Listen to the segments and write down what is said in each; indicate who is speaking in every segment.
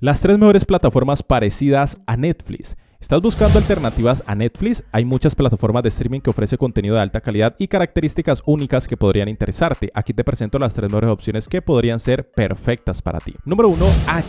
Speaker 1: Las tres mejores plataformas parecidas a Netflix ¿Estás buscando alternativas a Netflix? Hay muchas plataformas de streaming que ofrece contenido de alta calidad y características únicas que podrían interesarte. Aquí te presento las tres mejores opciones que podrían ser perfectas para ti. Número 1,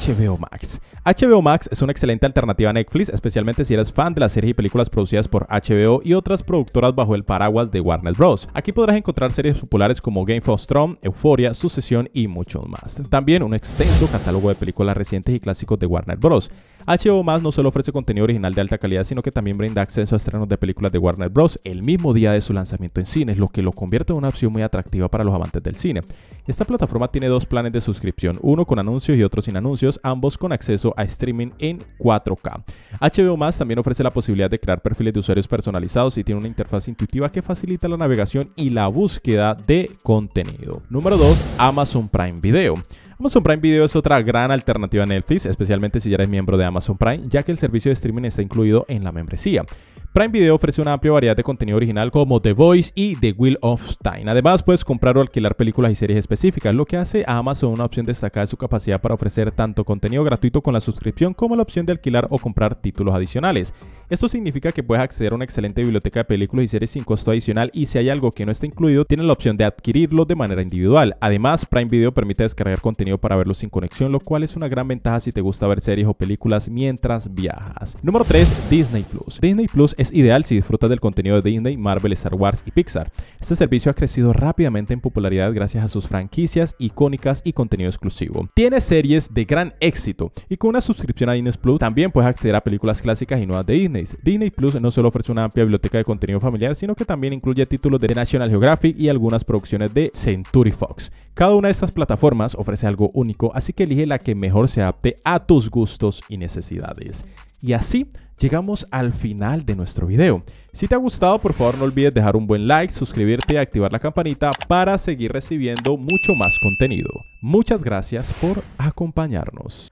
Speaker 1: HBO Max. HBO Max es una excelente alternativa a Netflix, especialmente si eres fan de las series y películas producidas por HBO y otras productoras bajo el paraguas de Warner Bros. Aquí podrás encontrar series populares como Game of Thrones, Euphoria, Sucesión y muchos más. También un extenso catálogo de películas recientes y clásicos de Warner Bros. HBO Max no solo ofrece contenido original de alta calidad, sino que también brinda acceso a estrenos de películas de Warner Bros. el mismo día de su lanzamiento en cines, lo que lo convierte en una opción muy atractiva para los amantes del cine. Esta plataforma tiene dos planes de suscripción, uno con anuncios y otro sin anuncios, ambos con acceso a streaming en 4K. HBO Max también ofrece la posibilidad de crear perfiles de usuarios personalizados y tiene una interfaz intuitiva que facilita la navegación y la búsqueda de contenido. Número 2. Amazon Prime Video. Amazon Prime Video es otra gran alternativa a Netflix, especialmente si ya eres miembro de Amazon Prime, ya que el servicio de streaming está incluido en la membresía. Prime Video ofrece una amplia variedad de contenido original como The Voice y The Will of Stein. Además, puedes comprar o alquilar películas y series específicas, lo que hace a Amazon una opción destacada de su capacidad para ofrecer tanto contenido gratuito con la suscripción como la opción de alquilar o comprar títulos adicionales. Esto significa que puedes acceder a una excelente biblioteca de películas y series sin costo adicional y si hay algo que no está incluido, tienes la opción de adquirirlo de manera individual. Además, Prime Video permite descargar contenido para verlo sin conexión, lo cual es una gran ventaja si te gusta ver series o películas mientras viajas. Número 3. Disney Plus. Disney Plus es ideal si disfrutas del contenido de Disney, Marvel, Star Wars y Pixar. Este servicio ha crecido rápidamente en popularidad gracias a sus franquicias icónicas y contenido exclusivo. Tiene series de gran éxito y con una suscripción a Disney Plus también puedes acceder a películas clásicas y nuevas de Disney Disney. Plus no solo ofrece una amplia biblioteca de contenido familiar, sino que también incluye títulos de National Geographic y algunas producciones de Century Fox. Cada una de estas plataformas ofrece algo único, así que elige la que mejor se adapte a tus gustos y necesidades. Y así llegamos al final de nuestro video. Si te ha gustado, por favor no olvides dejar un buen like, suscribirte y activar la campanita para seguir recibiendo mucho más contenido. Muchas gracias por acompañarnos.